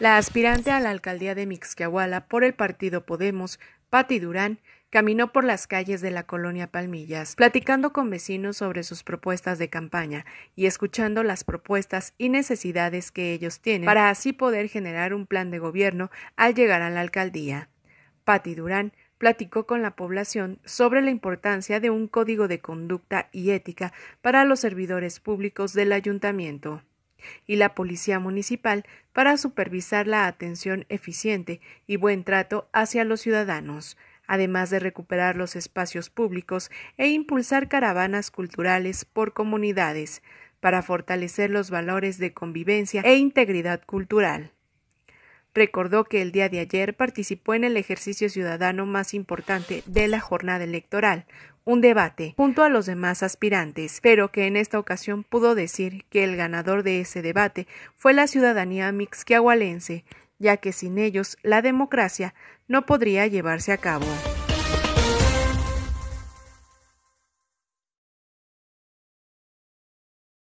La aspirante a la alcaldía de Mixquiahuala por el partido Podemos, Patti Durán, caminó por las calles de la colonia Palmillas, platicando con vecinos sobre sus propuestas de campaña y escuchando las propuestas y necesidades que ellos tienen para así poder generar un plan de gobierno al llegar a la alcaldía. Patti Durán platicó con la población sobre la importancia de un código de conducta y ética para los servidores públicos del ayuntamiento y la Policía Municipal para supervisar la atención eficiente y buen trato hacia los ciudadanos, además de recuperar los espacios públicos e impulsar caravanas culturales por comunidades, para fortalecer los valores de convivencia e integridad cultural. Recordó que el día de ayer participó en el ejercicio ciudadano más importante de la jornada electoral, un debate junto a los demás aspirantes, pero que en esta ocasión pudo decir que el ganador de ese debate fue la ciudadanía mixquiahualense, ya que sin ellos la democracia no podría llevarse a cabo.